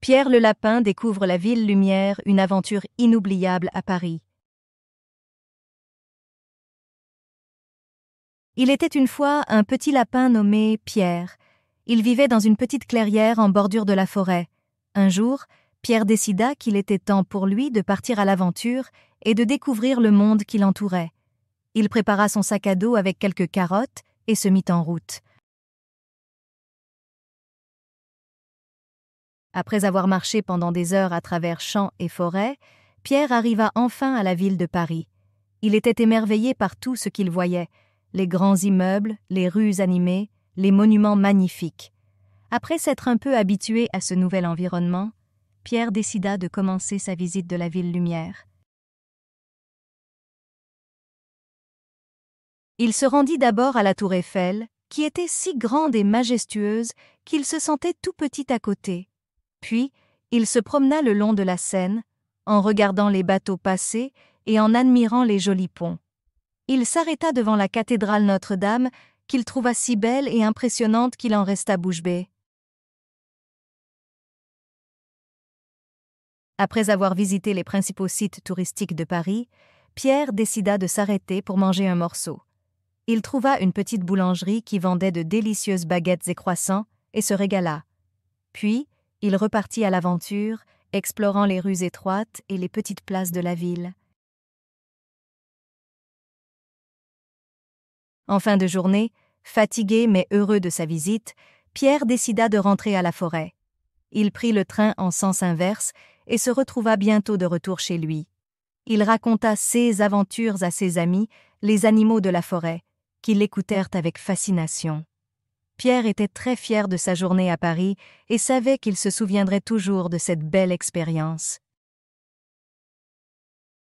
Pierre le Lapin découvre la ville lumière, une aventure inoubliable à Paris. Il était une fois un petit lapin nommé Pierre. Il vivait dans une petite clairière en bordure de la forêt. Un jour, Pierre décida qu'il était temps pour lui de partir à l'aventure et de découvrir le monde qui l'entourait. Il prépara son sac à dos avec quelques carottes et se mit en route. Après avoir marché pendant des heures à travers champs et forêts, Pierre arriva enfin à la ville de Paris. Il était émerveillé par tout ce qu'il voyait, les grands immeubles, les rues animées, les monuments magnifiques. Après s'être un peu habitué à ce nouvel environnement, Pierre décida de commencer sa visite de la ville Lumière. Il se rendit d'abord à la tour Eiffel, qui était si grande et majestueuse qu'il se sentait tout petit à côté. Puis, il se promena le long de la Seine, en regardant les bateaux passer et en admirant les jolis ponts. Il s'arrêta devant la cathédrale Notre-Dame, qu'il trouva si belle et impressionnante qu'il en resta bouche bée. Après avoir visité les principaux sites touristiques de Paris, Pierre décida de s'arrêter pour manger un morceau. Il trouva une petite boulangerie qui vendait de délicieuses baguettes et croissants, et se régala. Puis, il repartit à l'aventure, explorant les rues étroites et les petites places de la ville. En fin de journée, fatigué mais heureux de sa visite, Pierre décida de rentrer à la forêt. Il prit le train en sens inverse et se retrouva bientôt de retour chez lui. Il raconta ses aventures à ses amis, les animaux de la forêt, qui l'écoutèrent avec fascination. Pierre était très fier de sa journée à Paris et savait qu'il se souviendrait toujours de cette belle expérience.